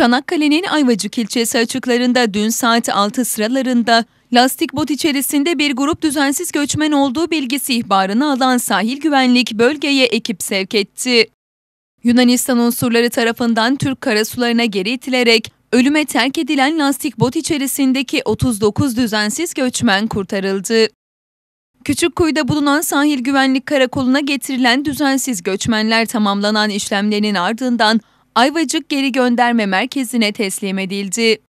Çanakkale'nin Ayvacık ilçesi açıklarında dün saat 6 sıralarında lastik bot içerisinde bir grup düzensiz göçmen olduğu bilgisi ihbarını alan sahil güvenlik bölgeye ekip sevk etti. Yunanistan unsurları tarafından Türk karasularına geri itilerek ölüme terk edilen lastik bot içerisindeki 39 düzensiz göçmen kurtarıldı. Küçükkuyu'da bulunan sahil güvenlik karakoluna getirilen düzensiz göçmenler tamamlanan işlemlerin ardından Ayvacık Geri Gönderme Merkezi'ne teslim edildi.